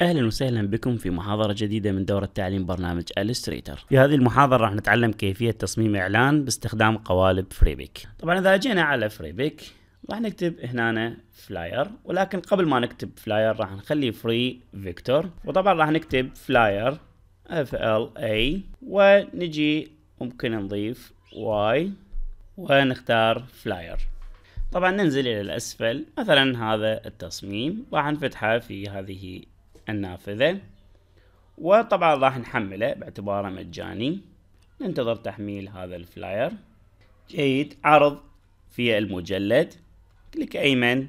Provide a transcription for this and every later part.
اهلا وسهلا بكم في محاضرة جديدة من دورة تعليم برنامج الستريتر. في هذه المحاضرة راح نتعلم كيفية تصميم اعلان باستخدام قوالب فريبيك. طبعا اذا جينا على فريبيك راح نكتب هنا فلاير ولكن قبل ما نكتب فلاير راح نخلي فري فيكتور وطبعا راح نكتب فلاير اف ال اي ونجي ممكن نضيف واي ونختار فلاير. طبعا ننزل الى الاسفل مثلا هذا التصميم راح نفتحه في هذه النافذة وطبعا راح نحمله باعتباره مجاني ننتظر تحميل هذا الفلاير جيد عرض في المجلد كليك ايمن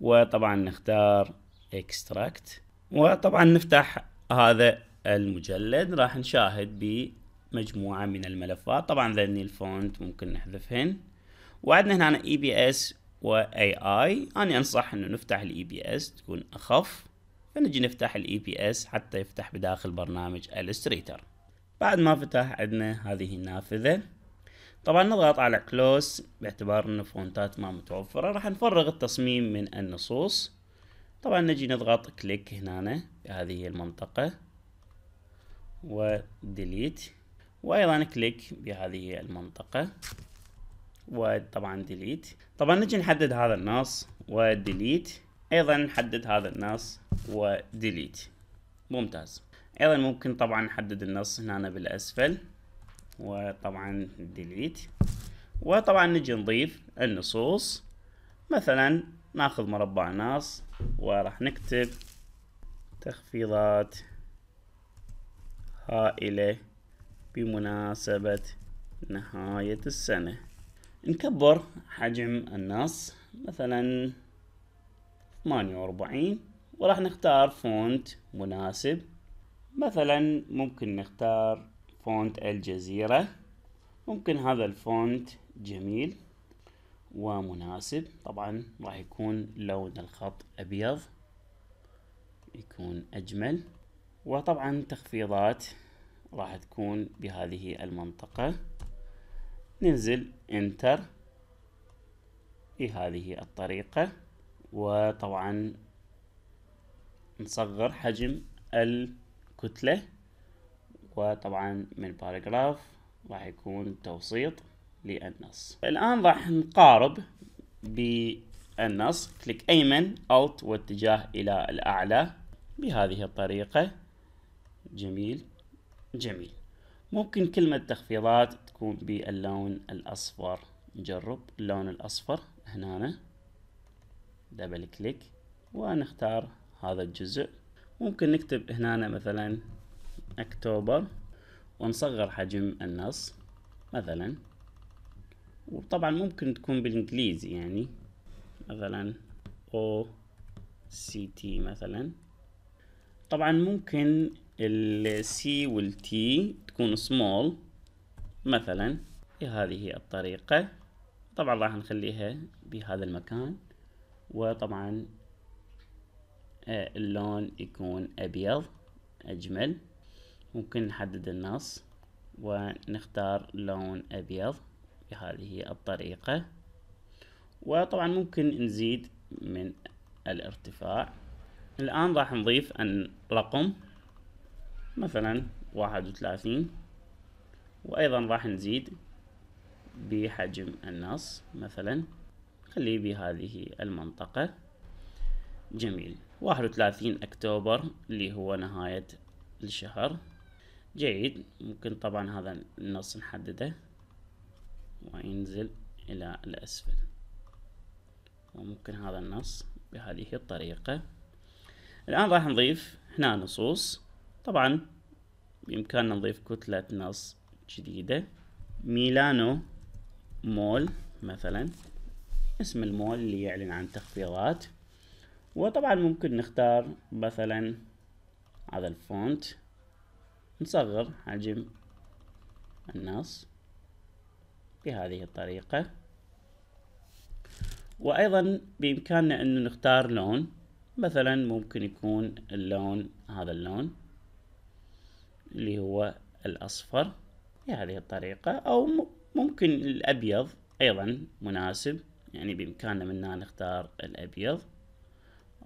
وطبعا نختار اكستراكت وطبعا نفتح هذا المجلد راح نشاهد بمجموعة من الملفات طبعا ذني الفونت ممكن نحذفهن وعندنا هنا اي بي اس واي اي انا انصح انه نفتح الاي بي اس تكون اخف فنجي نفتح الاي بي e اس حتى يفتح بداخل برنامج الستريتر بعد ما فتح عندنا هذه النافذة طبعا نضغط على كلوس باعتبار ان فونتات ما متوفرة راح نفرغ التصميم من النصوص طبعا نجي نضغط كليك هنا بهذه المنطقة وديليت وايضا كليك بهذه المنطقة وطبعا ديليت طبعا نجي نحدد هذا النص وديليت ايضا نحدد هذا النص وديليت ممتاز ايضا ممكن طبعا نحدد النص هنا بالاسفل وطبعا ديليت وطبعا نجي نضيف النصوص مثلا ناخذ مربع نص وراح نكتب تخفيضات هائلة بمناسبة نهاية السنة نكبر حجم النص مثلا 48 وراح نختار فونت مناسب مثلا ممكن نختار فونت الجزيرة ممكن هذا الفونت جميل ومناسب طبعا راح يكون لون الخط أبيض يكون أجمل وطبعا تخفيضات راح تكون بهذه المنطقة ننزل انتر بهذه الطريقة وطبعا نصغر حجم الكتلة وطبعا من باراجراف راح يكون توسيط للنص الآن راح نقارب بالنص كليك أيمن ألت واتجاه إلى الأعلى بهذه الطريقة جميل جميل ممكن كلمة تخفيضات تكون باللون الأصفر نجرب اللون الأصفر هنا دبل كليك ونختار هذا الجزء ممكن نكتب هنا مثلا اكتوبر ونصغر حجم النص مثلا وطبعا ممكن تكون بالانجليزي يعني مثلا او سي تي مثلا طبعا ممكن السي والتي تكون سمول مثلا هذه الطريقة طبعا راح نخليها بهذا المكان وطبعا آه، اللون يكون أبيض أجمل ممكن نحدد النص ونختار لون أبيض بهذه الطريقة وطبعا ممكن نزيد من الارتفاع الآن راح نضيف رقم مثلا واحد وثلاثين وأيضا راح نزيد بحجم النص مثلا خليه بهذه المنطقة جميل واحد وثلاثين أكتوبر اللي هو نهاية الشهر جيد ممكن طبعا هذا النص نحدده وينزل إلى الأسفل وممكن هذا النص بهذه الطريقة الآن راح نضيف هنا نصوص طبعا بإمكاننا نضيف كتلة نص جديدة ميلانو مول مثلا اسم المول اللي يعلن عن تخفيضات وطبعا ممكن نختار مثلا هذا الفونت نصغر حجم النص بهذه الطريقة وأيضا بإمكاننا أن نختار لون مثلا ممكن يكون اللون هذا اللون اللي هو الأصفر بهذه الطريقة أو ممكن الأبيض أيضا مناسب يعني بإمكاننا منها نختار الأبيض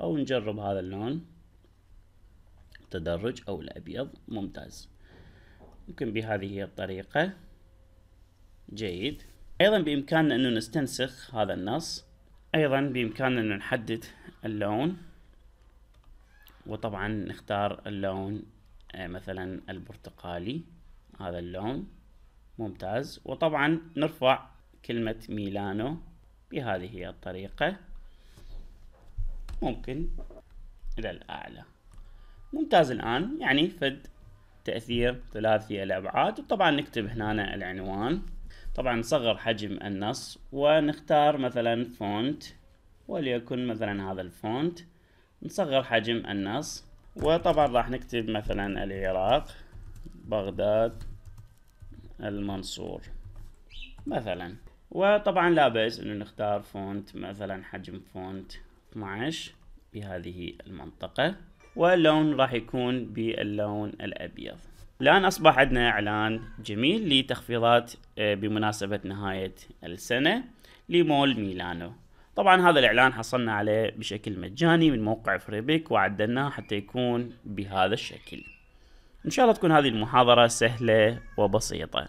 أو نجرب هذا اللون تدرج أو الأبيض ممتاز ممكن بهذه الطريقة جيد أيضا بإمكاننا أنه نستنسخ هذا النص أيضا بإمكاننا أن نحدد اللون وطبعا نختار اللون آه، مثلا البرتقالي هذا اللون ممتاز وطبعا نرفع كلمة ميلانو بهذه الطريقة ممكن إلى الأعلى ممتاز الآن يعني فد تأثير ثلاثي الأبعاد وطبعا نكتب هنا العنوان طبعا نصغر حجم النص ونختار مثلا فونت وليكن مثلا هذا الفونت نصغر حجم النص وطبعا راح نكتب مثلا العراق بغداد المنصور مثلا وطبعا لا بأس انه نختار فونت مثلا حجم فونت 12 بهذه المنطقة واللون راح يكون باللون الأبيض الآن أصبح عندنا إعلان جميل لتخفيضات آه، بمناسبة نهاية السنة لمول ميلانو طبعا هذا الإعلان حصلنا عليه بشكل مجاني من موقع فريبيك وعدلناه حتى يكون بهذا الشكل إن شاء الله تكون هذه المحاضرة سهلة وبسيطة